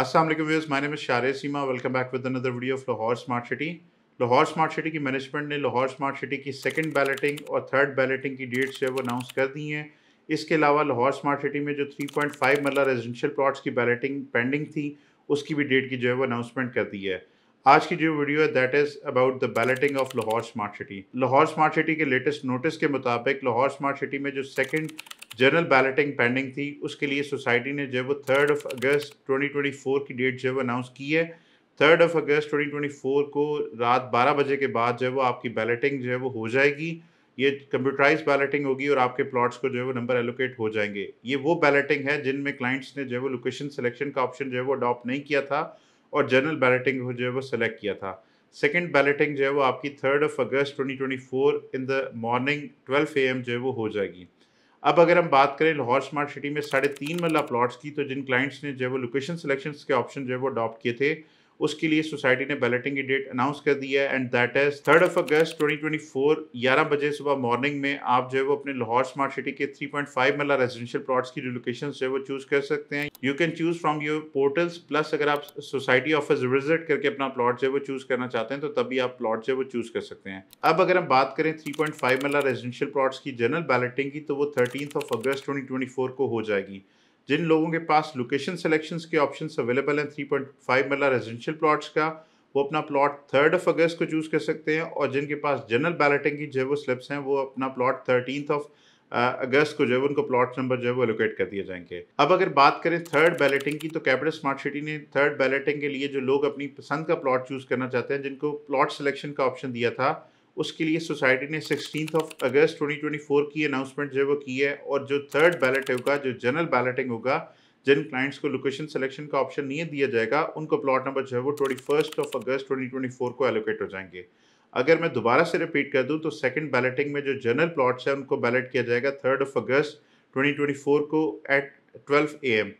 Aslam viewers my name is Seema welcome back with another video of Lahore smart city Lahore smart city की management ने Lahore smart city की second balloting और third balloting की dates जो है वो अनाउंस कर दी हैं इसके अलावा लाहौर स्मार्ट सिटी में जो 3.5 मरला रेजिडेंशियल प्लाट्स की बैलेटिंग पेंडिंग थी उसकी भी डेट की जो है वो अनाउंसमेंट कर दी है आज की जो वीडियो है that is about the balloting of Lahore smart city Lahore smart city के लेटेस्ट नोटिस के मुताबिक लाहौर स्मार्ट सिटी में जो सेकंड जनरल बैलेटिंग पेंडिंग थी उसके लिए सोसाइटी ने जो वो थर्ड ऑफ अगस्त 2024 की डेट जो है वो अनाउंस की है थर्ड ऑफ अगस्त 2024 को रात 12 बजे के बाद जो वो आपकी बैलेटिंग जो है वो हो जाएगी ये कंप्यूटराइज बैलेटिंग होगी और आपके प्लॉट्स को जो है वो नंबर एलोकेट हो जाएंगे ये वो बैलेटिंग है जिनमें क्लाइंट्स ने जो है वो लोकेशन सेलेक्शन का ऑप्शन जो है वो अडॉप्ट नहीं किया था और जनरल बैलेटिंग जो है वो सेलेक्ट किया था सेकेंड बैलेटिंग जो है वो आपकी third of August 2024 in the morning 12 AM जो है वो हो जाएगी अब अगर हम बात करें लाहौर स्मार्ट सिटी में साढ़े तीन मल्ला प्लॉट्स की तो जिन क्लाइंट्स ने जो है वो लोकेशन सिलेक्शन के ऑप्शन जो है वो अडॉप्ट किए थे उसके लिए सोसाइटी ने बैलेटिंग की डेट अनाउंस कर दी है and that is third of August 2024 11 बजे सुबह मॉर्निंग में आप जो है वो अपने लाहौर स्मार्ट सिटी के 3.5 पॉइंट मला रेजिडेंशियल प्लॉट्स की लोकेशन जो है वो चूज कर सकते हैं you can choose from your portals plus अगर आप सोसाइटी ऑफिस विजिट करके अपना प्लॉट जो है वो चूज करना चाहते हैं तो तभी आप प्लॉट जो है वो चूज कर सकते हैं अब अगर हम बात करें three point five marla residential plots की जनरल बैलेटिंग की तो वो थर्टीन ऑफ अगस्त 2024 को हो जाएगी जिन लोगों के पास लोकेशन सिलेक्शंस के ऑप्शन अवेलेबल हैं 3.5 मिला रेजिडेंशियल प्लॉट्स का वो अपना प्लॉट थर्ड ऑफ अगस्त को चूज़ कर सकते हैं और जिनके पास जनरल बैलेटिंग की जो वो स्लिप्स हैं वो अपना प्लॉट थर्टीन ऑफ अगस्त को जो है उनको प्लॉट नंबर जो है वो एलोकेट कर दिए जाएंगे अब अगर बात करें थर्ड बैलेटिंग की तो कैपिटल स्मार्ट सिटी ने थर्ड बैलेटिंग के लिए जो लोग अपनी पसंद का प्लॉट चूज़ करना चाहते हैं जिनको प्लॉट सिलेक्शन का ऑप्शन दिया था उसके लिए सोसाइटी ने सिक्सटीन ऑफ अगस्त 2024 की अनाउंसमेंट जो है वो की है और जो थर्ड बैलेट होगा जो जनरल बैलेटिंग होगा जिन क्लाइंट्स को लोकेशन सिलेक्शन का ऑप्शन नहीं दिया जाएगा उनको प्लॉट नंबर जो है वो ट्वेंटी फर्स्ट ऑफ अगस्त 2024 को एलोकेट हो जाएंगे अगर मैं दोबारा से रिपीट कर दूँ तो सेकेंड बैलेटिंग में जो जनरल प्लॉट्स हैं उनको बैलेट किया जाएगा थर्ड ऑफ अगस्त 2024 को एट 12 एम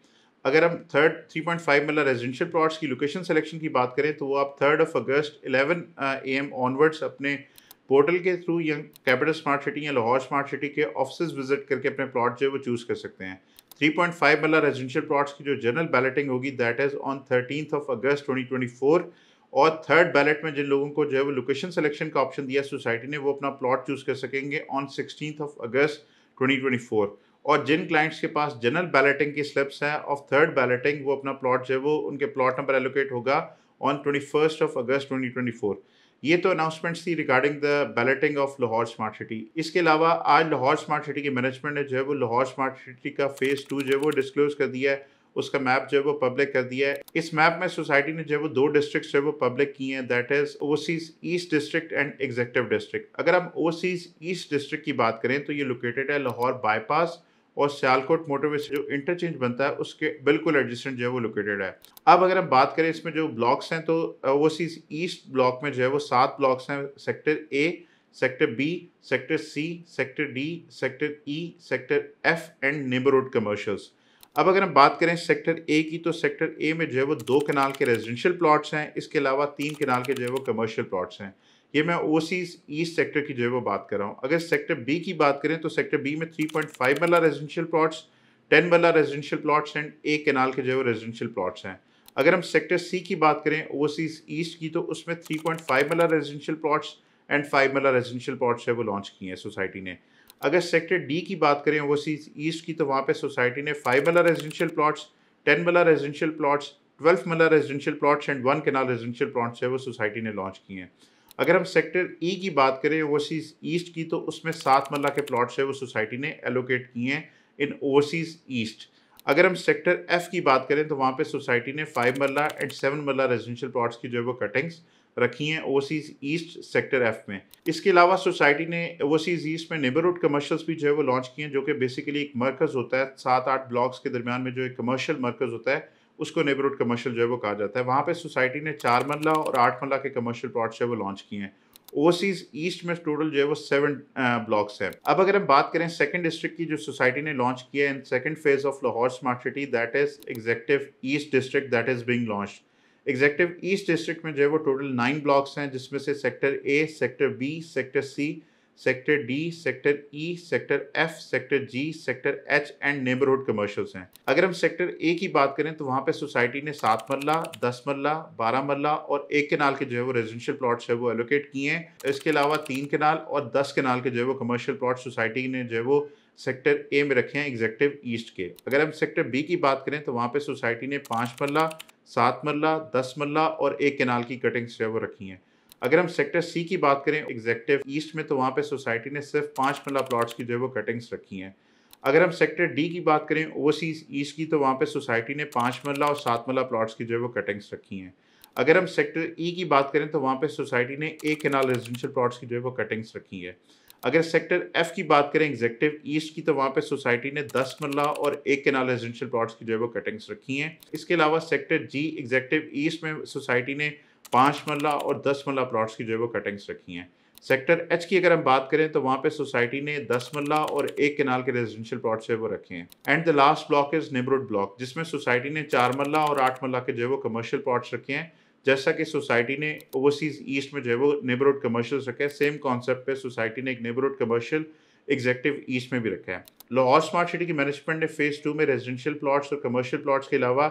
अगर हम थर्ड 3.5 मिला रेजिडेंशियल प्लॉट्स की लोकेशन सिलेक्शन की बात करें तो वो आप third of August 11 AM onwards अपने पोर्टल के थ्रू या कैपिटल स्मार्ट सिटी या लाहौर स्मार्ट सिटी के ऑफिस विजिट करके अपने प्लॉट जो है वो चूज़ कर सकते हैं 3.5 पॉइंट फाइव वाला रेजिडेंशियल प्लाट्स की जो जनरल बैलेटिंग होगी that is on thirteen of August 2024 और थर्ड बैलेट में जिन लोगों को जो है वो लोकेशन सिलेक्शन का ऑप्शन दिया सोसाइटी ने वो अपना प्लॉट चूज़ कर सकेंगे ऑन सिक्सटीन ऑफ अगस्त 2024 और जिन क्लाइंट्स के पास जनरल बैलेटिंग की स्लिप्स हैं ऑफ थर्ड बैलेटिंग वो अपना प्लॉट जो है वो उनके प्लॉट नंबर एलोकेट होगा on twenty of August twenty ये तो अनाउंसमेंट्स थी regarding the balloting of Lahore smart city इसके अलावा आज लाहौर स्मार्ट सिटी की मैनेजमेंट ने जो है वो लाहौर स्मार्ट सिटी का फ़ेज़ टू जो है वो डिस्क्लोज कर दिया है उसका मैप जो है वो पब्लिक कर दिया है इस मैप में सोसाइटी ने जो है वो दो डिस्ट्रिक्ट जो है वो पब्लिक किए हैं that is overseas east district and executive district अगर हम ओवरसीज ईस्ट डिस्ट्रिक्ट की बात करें तो ये लोकेटेड है लाहौर बाईपास और सियालकोट मोटरवे से जो इंटरचेंज बनता है उसके बिल्कुल एडजस्टेंट जो है वो लोकेटेड है अब अगर हम बात करें इसमें जो ब्लॉक्स हैं तो वो ईस्ट ब्लॉक में जो है वो सात ब्लॉक्स हैं sector A sector B sector C sector D sector E sector F and neighbourhood commercials अब अगर हम बात करें सेक्टर ए की तो सेक्टर ए में जो है वो दो कनाल के रेजिडेंशियल प्लॉट्स हैं इसके अलावा तीन कनाल के जो है वो कमर्शियल प्लॉट्स हैं ये मैं ओ ईस्ट सेक्टर की जो है वो बात कर रहा हूँ अगर सेक्टर बी की बात करें तो सेक्टर बी में 3.5 वाला रेजिडेंशियल प्लाट्स टेन वाला रेजिडेंशियल प्लाट्स एंड एक कैनाल के तो जो है वो रेजिडेंशियल प्लाट्स हैं अगर हम सेक्टर सी की बात करें ओ ईस्ट की तो उसमें 3.5 वाला रेजिडेंशियल प्लाट्स एंड फाइव वाला रेजिडेंशियल प्लाट्स है वो लॉन्च किए हैं सोसाइटी ने अगर सेक्टर डी की बात करें ओ ईस्ट की तो वहाँ पर सोसाइटी ने फाइव वाला रेजिडेंशियल प्लाट्स टेन वाला रेजिडेंशियल प्लाट्स ट्वेल्व वाला residential plots and one kanal residential plots है वो सोसाइटी ने लॉन्च किए हैं अगर हम सेक्टर ई e की बात करें ओवरसीज ईस्ट की तो उसमें सात मल्ला के प्लॉट्स है वो सोसाइटी ने एलोकेट किए हैं इन ओवरसीज ईस्ट अगर हम सेक्टर एफ की बात करें तो वहाँ पे सोसाइटी ने five marla and seven marla residential plots की जो है वो कटिंग्स रखी हैं ओवरसीज ईस्ट सेक्टर एफ में इसके अलावा सोसाइटी ने ओवरसीज ईस्ट में नेबरहुड कमर्शियल्स भी जो है वो लॉन्च किए हैं जो कि बेसिकली एक मरकज़ होता है सात आठ ब्लॉक्स के दरमियान में जो एक कमर्शियल मरकज़ होता है उसको नेबरहुड कमर्शियल जो है वो कहा जाता है वहाँ पे सोसाइटी ने चार मरला और आठ मरला के कमर्शियल प्लॉट्स जो है वो लॉन्च किए हैं ओवरसीज ईस्ट में टोटल जो है वो सेवन ब्लॉक्स हैं अब अगर हम बात करें सेकंड डिस्ट्रिक्ट की जो सोसाइटी ने लॉन्च किया है in second phase of Lahore smart city that is executive east district that is being launch executive east district में जो है वो टोटल नाइन ब्लॉक्स हैं जिसमें से sector A sector B sector C sector D sector E e, sector F sector G sector H and neighbourhood commercials हैं अगर हम सेक्टर ए की बात करें तो वहाँ पे सोसाइटी ने सात मरला दस मरला बारह मरला और एक केनाल के जो है वो रेजिडेंशियल प्लॉट्स है वो एलोकेट किए हैं इसके अलावा तीन केनाल और दस केनाल के जो है वो कमर्शियल प्लॉट सोसाइटी ने जो है वो सेक्टर ए में रखे हैं एग्जेक्टिव ईस्ट के अगर हम सेक्टर बी की बात करें तो वहाँ पर सोसाइटी ने पाँच मरला सात मरला दस मरला और एक केनाल की कटिंग्स जो है वो रखी हैं अगर हम सेक्टर सी की बात करें एग्जेक्टिव ईस्ट में तो वहाँ पे सोसाइटी ने सिर्फ पाँच मिला प्लाट्स की जो है वो कटिंग्स रखी हैं अगर हम सेक्टर डी की बात करें ओ ईस्ट की तो वहाँ पे सोसाइटी ने पाँच मरला और सात मल्ला प्लाट्स की जो है वो कटिंग्स रखी हैं अगर हम सेक्टर ई e की बात करें तो वहाँ पे सोसाइटी ने एक केनाल रेजिडेंशियल प्लाट्स की जो है वो कटिंग्स रखी है अगर सेक्टर एफ की बात करें एग्जेक्टिव ईस्ट की तो वहाँ पे सोसाइटी ने दस मरला और एक केनाल रेजिडेंशियल प्लाट्स की जो है वो कटिंग्स रखी हैं इसके अलावा सेक्टर जी एग्जेक्टिव ईस्ट में सोसाइटी ने पाँच मल्ला और दस मल्ला प्लॉट्स की जो है वो कटिंग्स रखी हैं सेक्टर एच की अगर हम बात करें तो वहाँ पे सोसाइटी ने दस मल्ला और एक किनाल के रेजिडेंशियल प्लॉट जो है वो रखे हैं and the last block is neighbourhood block जिसमें सोसाइटी ने चार मल्ला और आठ मल्ला के जो है वो कमर्शियल प्लॉट्स रखे हैं जैसा कि सोसाइटी ने ओवरसीज ईस्ट में जो है वो नेबरहुड कमर्शियल रखे हैं सेम कॉन्सेप्ट पे सोसाइटी ने एक नेबरहुड कमर्शियल एग्जेक्टिव ईस्ट में भी रखा है लाहौर स्मार्ट सिटी की मैनेजमेंट ने फेज़ टू में रेजिडेंशियल प्लॉट्स और कमर्शियल प्लॉट्स के अलावा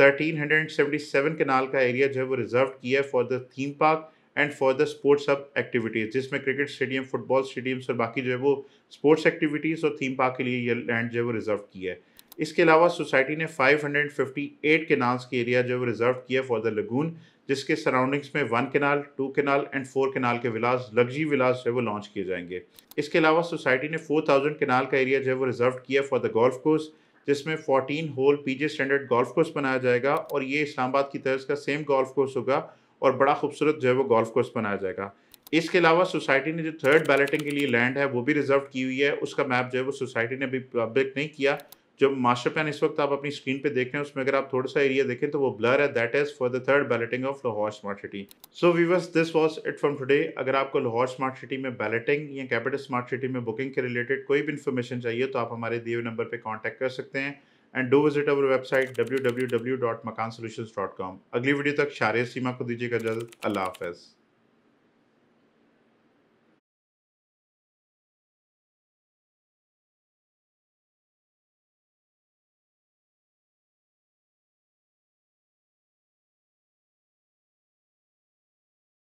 1377 कनाल का एरिया जो है वो रिजर्व किया है for the theme park and for the sports hub activities जिसमें क्रिकेट स्टेडियम फुटबॉल स्टेडियम्स और बाकी जो है वो स्पोर्ट्स एक्टिविटीज़ और थीम पार्क के लिए ये लैंड जो है वो रिजर्व किया है इसके अलावा सोसाइटी ने 558 केनाल्स के एरिया जो है वो रिजर्व किया फॉर द लगून जिसके सराउंडिंग्स में one kanal two kanal and four kanal के विलास लग्जरी विलास जो है वो लॉन्च किए जाएंगे इसके अलावा सोसाइटी ने थाउजेंड केनाल का एरिया जो है वो रिजर्व किया फॉर द गोल्फ कोर्स जिसमें 14 hole PJ standard golf course बनाया जाएगा और ये इस्लामाबाद की तर्ज का सेम गोल्फ कोर्स होगा और बड़ा खूबसूरत जो है वो गोल्फ कोर्स बनाया जाएगा इसके अलावा सोसाइटी ने जो थर्ड बैलेटिंग के लिए लैंड है वो भी रिजर्व की हुई है उसका मैप जो है वो सोसाइटी ने अभी पब्लिक नहीं किया जब मास्टर प्लान इस वक्त आप अपनी स्क्रीन पे देख रहे हैं उसमें अगर आप थोड़ा सा एरिया देखें तो वो ब्लर है that is for the third balloting of Lahore smart city so viewers this was it from today अगर आपको लाहौर स्मार्ट सिटी में बैलेटिंग या कैपिटल स्मार्ट सिटी में बुकिंग के रिलेटेड कोई भी इन्फॉर्मेशन चाहिए तो आप हमारे दिए हुए नंबर पर कॉन्टैक्ट कर सकते हैं and do visit our website W W W dot Makaan solution dot com अगली वीडियो तक शारिया सीमा को दीजिएगा जल्द अल्लाह हाफिज़